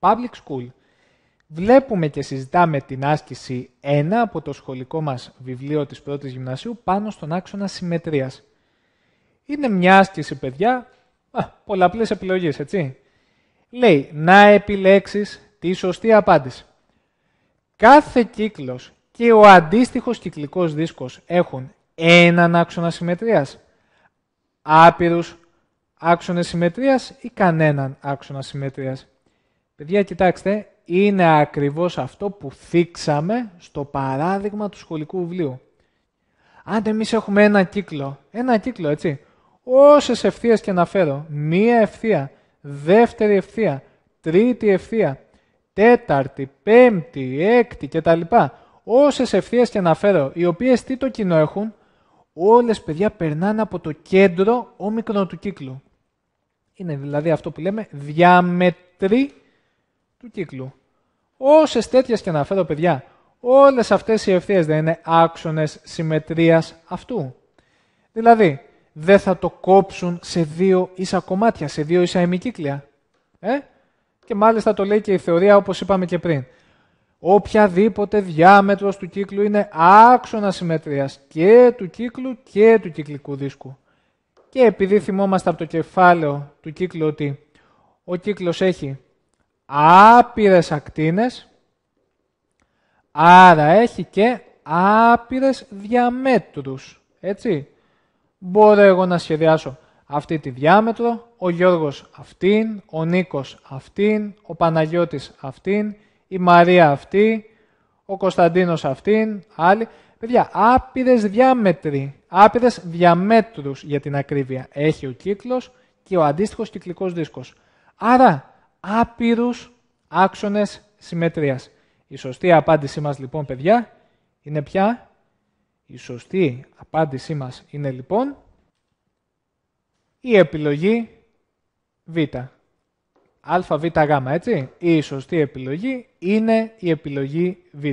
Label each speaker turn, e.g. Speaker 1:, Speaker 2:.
Speaker 1: public school, βλέπουμε και συζητάμε την άσκηση 1 από το σχολικό μας βιβλίο της πρώτης γυμνασίου πάνω στον άξονα συμμετρίας. Είναι μια άσκηση, παιδιά, α, πολλαπλές επιλογές, έτσι. Λέει, να επιλέξεις τη σωστή απάντηση. Κάθε κύκλος και ο αντίστοιχος κυκλικός δίσκος έχουν έναν άξονα συμμετρίας, άπειρους άξονες συμμετρίας ή κανέναν άξονα συμμετρίας. Παιδιά, κοιτάξτε, είναι ακριβώς αυτό που θίξαμε στο παράδειγμα του σχολικού βιβλίου. Αν εμείς έχουμε ένα κύκλο, ένα κύκλο, έτσι, όσες ευθείες και να φέρω, μία ευθεία, δεύτερη ευθεία, τρίτη ευθεία, τέταρτη, πέμπτη, έκτη κτλ. Όσες ευθείες και να φέρω, οι οποίες τι το κοινό έχουν, όλες παιδιά περνάνε από το κέντρο ομικρό του κύκλου. Είναι δηλαδή αυτό που λέμε διαμετρή του κύκλου. Όσες τέτοιες και φέρω παιδιά, όλες αυτές οι ευθείες δεν είναι άξονες συμμετρίας αυτού. Δηλαδή, δεν θα το κόψουν σε δύο ίσα κομμάτια, σε δύο ίσα ημικύκλια. Ε? Και μάλιστα το λέει και η θεωρία όπως είπαμε και πριν. Οποιαδήποτε διάμετρος του κύκλου είναι άξονα συμμετρίας και του κύκλου και του κυκλικού δίσκου. Και επειδή θυμόμαστε από το κεφάλαιο του κύκλου ότι ο κύκλος έχει άπειρες ακτίνες, άρα έχει και άπειρες διαμέτρους, έτσι. Μπορώ εγώ να σχεδιάσω αυτή τη διάμετρο, ο Γιώργος αυτήν, ο Νίκος αυτήν, ο Παναγιώτης αυτήν, η Μαρία αυτή, ο Κωνσταντίνος αυτήν, άλλοι. Παιδιά, άπειρες διάμετροι, άπειρες διαμέτρους για την ακρίβεια έχει ο κύκλος και ο αντίστοιχος κυκλικός δίσκος. Άρα, άπειρους άξονες συμμετρίας. Η σωστή απάντησή μας λοιπόν παιδιά είναι πια. Η σωστή απάντησή μας είναι λοιπόν η επιλογή Β. Α, Β, Γ, έτσι. Η σωστή επιλογή είναι η επιλογή Β.